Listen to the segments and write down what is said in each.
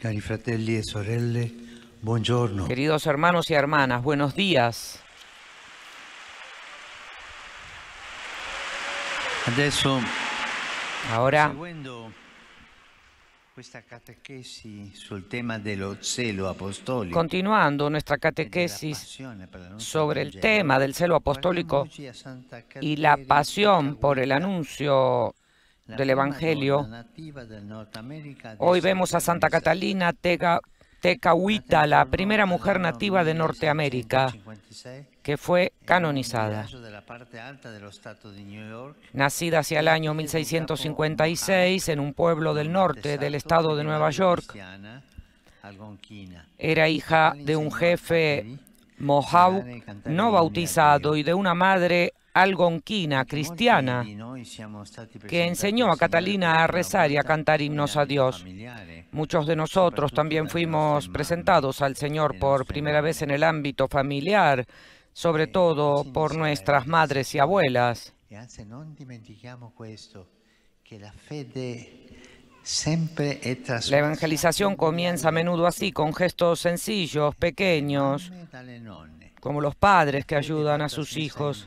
Cari fratelli e sorelle, buongiorno. Queridos hermanos y hermanas, buenos días. Adesso, Ahora, Continuando nuestra e catequesis sobre el tema del celo apostólico y la pasión por el anuncio del Evangelio. Hoy vemos a Santa Catalina Tecahuita, la primera mujer nativa de Norteamérica, que fue canonizada. Nacida hacia el año 1656 en un pueblo del norte del estado de Nueva York, era hija de un jefe Mohawk no bautizado y de una madre algonquina cristiana que enseñó a Catalina a rezar y a cantar himnos a Dios. Muchos de nosotros también fuimos presentados al Señor por primera vez en el ámbito familiar, sobre todo por nuestras madres y abuelas. La evangelización comienza a menudo así, con gestos sencillos, pequeños, como los padres que ayudan a sus hijos.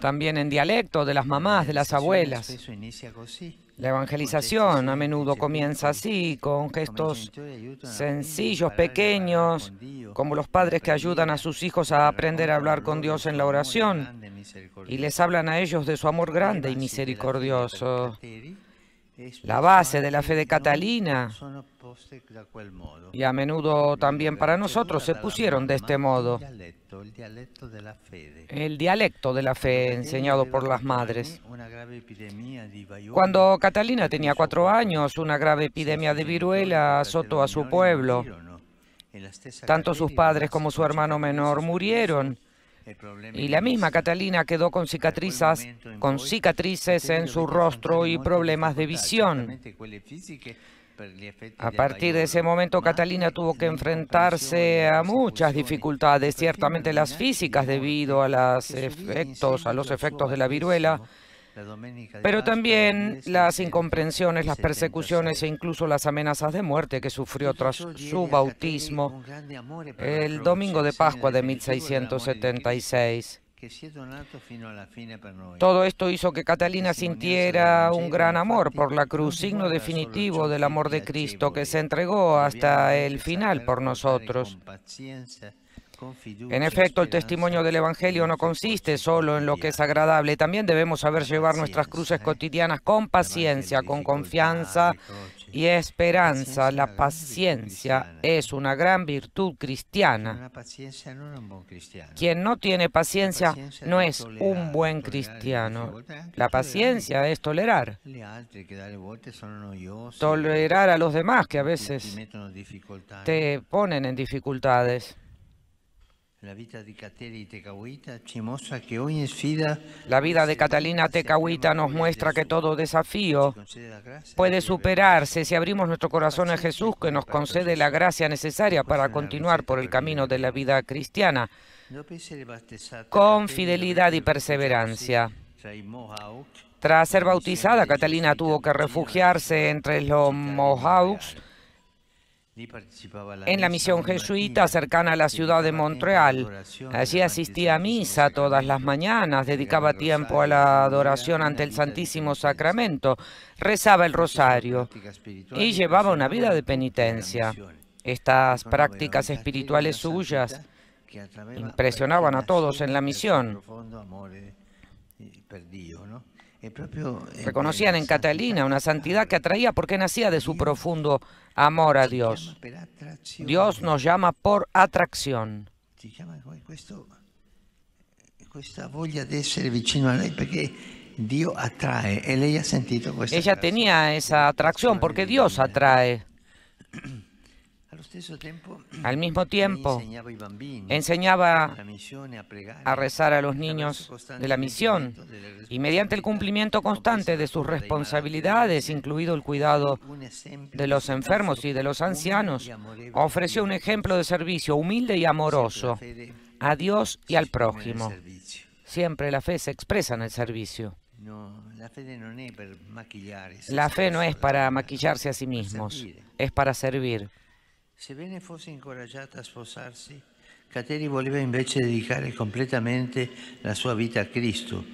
También en dialecto de las mamás, de las abuelas. La evangelización a menudo comienza así, con gestos sencillos, pequeños, como los padres que ayudan a sus hijos a aprender a hablar con Dios en la oración y les hablan a ellos de su amor grande y misericordioso la base de la fe de Catalina y a menudo también para nosotros se pusieron de este modo. El dialecto de la fe enseñado por las madres. Cuando Catalina tenía cuatro años, una grave epidemia de viruela azotó a su pueblo. Tanto sus padres como su hermano menor murieron y la misma Catalina quedó con cicatrices, con cicatrices en su rostro y problemas de visión. A partir de ese momento, Catalina tuvo que enfrentarse a muchas dificultades, ciertamente las físicas debido a, efectos, a los efectos de la viruela, pero también este las incomprensiones, las persecuciones e incluso las amenazas de muerte que sufrió tras su bautismo el domingo de Pascua de 1676. Todo esto hizo que Catalina sintiera un gran amor por la cruz, signo definitivo del amor de Cristo que se entregó hasta el final por nosotros. En efecto, el testimonio del Evangelio no consiste solo en lo que es agradable, también debemos saber llevar nuestras cruces cotidianas con paciencia, con confianza y esperanza. La paciencia es una gran virtud cristiana. Quien no tiene paciencia no es un buen cristiano. La paciencia es tolerar. Tolerar a los demás que a veces te ponen en dificultades. La vida de Catalina Tecahuita nos muestra que todo desafío puede superarse si abrimos nuestro corazón a Jesús, que nos concede la gracia necesaria para continuar por el camino de la vida cristiana con fidelidad y perseverancia. Tras ser bautizada, Catalina tuvo que refugiarse entre los Mohawks en la misión jesuita cercana a la ciudad de Montreal. Allí asistía a misa todas las mañanas, dedicaba tiempo a la adoración ante el Santísimo Sacramento, rezaba el rosario y llevaba una vida de penitencia. Estas prácticas espirituales suyas impresionaban a todos en la misión. Eh, Reconocían en Catalina una santidad que atraía porque nacía de su profundo amor a Dios. Dios nos llama por atracción. Ella tenía esa atracción porque Dios atrae. Al mismo tiempo, enseñaba a rezar a los niños de la misión y mediante el cumplimiento constante de sus responsabilidades, incluido el cuidado de los enfermos y de los ancianos, ofreció un ejemplo de servicio humilde y amoroso a Dios y al prójimo. Siempre la fe se expresa en el servicio. La fe no es para maquillarse a sí mismos, es para servir fosse incoraggiata a sposarsi, Cateri voleva invece dedicare completamente la sua vita a Cristo.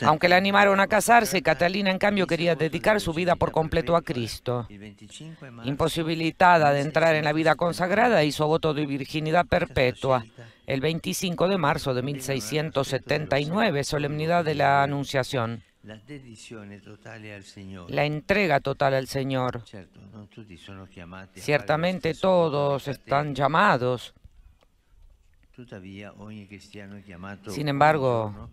Aunque la animaron a casarse, Catalina en cambio quería dedicar su vida por completo a Cristo. Imposibilitada de entrar en la vida consagrada, hizo voto de virginidad perpetua el 25 de marzo de 1679, solemnidad de la Anunciación. La entrega total al Señor. Ciertamente todos están llamados. Sin embargo,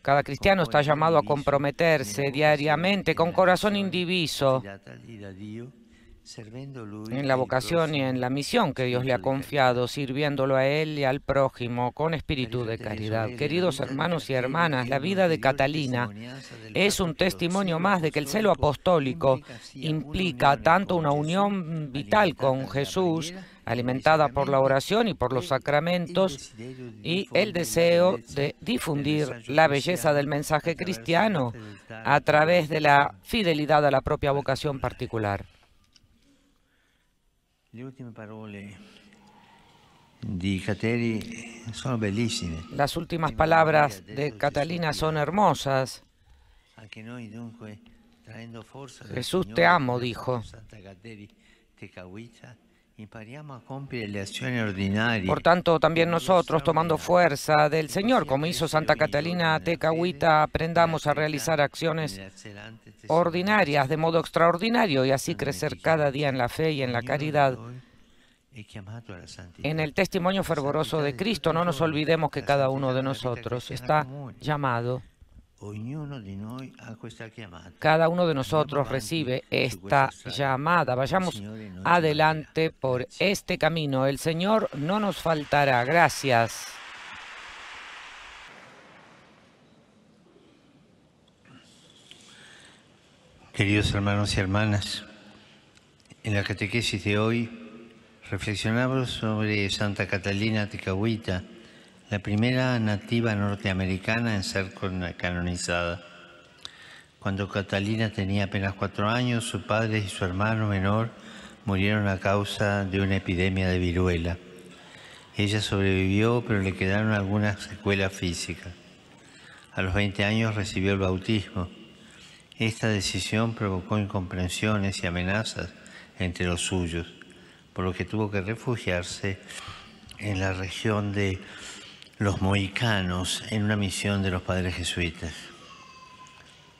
cada cristiano está llamado a comprometerse diariamente con corazón indiviso en la vocación y en la misión que Dios le ha confiado, sirviéndolo a Él y al prójimo con espíritu de caridad. Queridos hermanos y hermanas, la vida de Catalina es un testimonio más de que el celo apostólico implica tanto una unión vital con Jesús, alimentada por la oración y por los sacramentos, y el deseo de difundir la belleza del mensaje cristiano a través de la fidelidad a la propia vocación particular. Las últimas palabras de Catalina son hermosas. Jesús te amo, dijo. Por tanto, también nosotros, tomando fuerza del Señor, como hizo Santa Catalina Tecahuita, aprendamos a realizar acciones ordinarias de modo extraordinario y así crecer cada día en la fe y en la caridad. En el testimonio fervoroso de Cristo, no nos olvidemos que cada uno de nosotros está llamado cada uno de nosotros recibe esta llamada. Vayamos adelante por este camino. El Señor no nos faltará. Gracias. Queridos hermanos y hermanas, en la catequesis de hoy reflexionamos sobre Santa Catalina Ticahuita, la primera nativa norteamericana en ser canonizada. Cuando Catalina tenía apenas cuatro años, su padre y su hermano menor murieron a causa de una epidemia de viruela. Ella sobrevivió, pero le quedaron algunas secuelas físicas. A los 20 años recibió el bautismo. Esta decisión provocó incomprensiones y amenazas entre los suyos, por lo que tuvo que refugiarse en la región de los mohicanos en una misión de los padres jesuitas.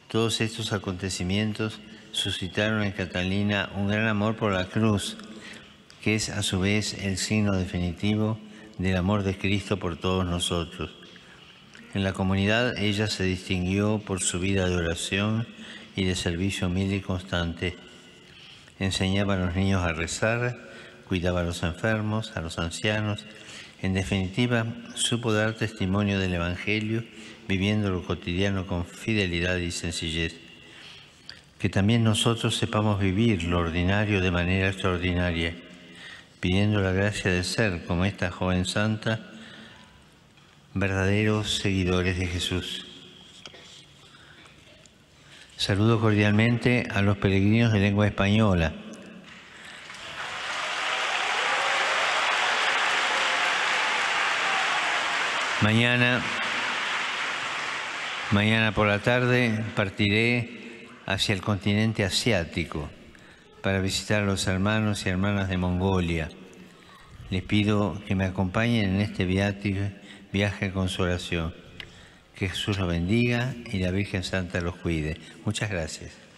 Todos estos acontecimientos suscitaron en Catalina un gran amor por la cruz, que es a su vez el signo definitivo del amor de Cristo por todos nosotros. En la comunidad ella se distinguió por su vida de oración y de servicio humilde y constante. Enseñaba a los niños a rezar, cuidaba a los enfermos, a los ancianos en definitiva, supo dar testimonio del Evangelio viviendo lo cotidiano con fidelidad y sencillez. Que también nosotros sepamos vivir lo ordinario de manera extraordinaria, pidiendo la gracia de ser, como esta joven santa, verdaderos seguidores de Jesús. Saludo cordialmente a los peregrinos de lengua española Mañana, mañana por la tarde partiré hacia el continente asiático para visitar a los hermanos y hermanas de Mongolia. Les pido que me acompañen en este viaje, viaje de consolación. Que Jesús los bendiga y la Virgen Santa los cuide. Muchas gracias.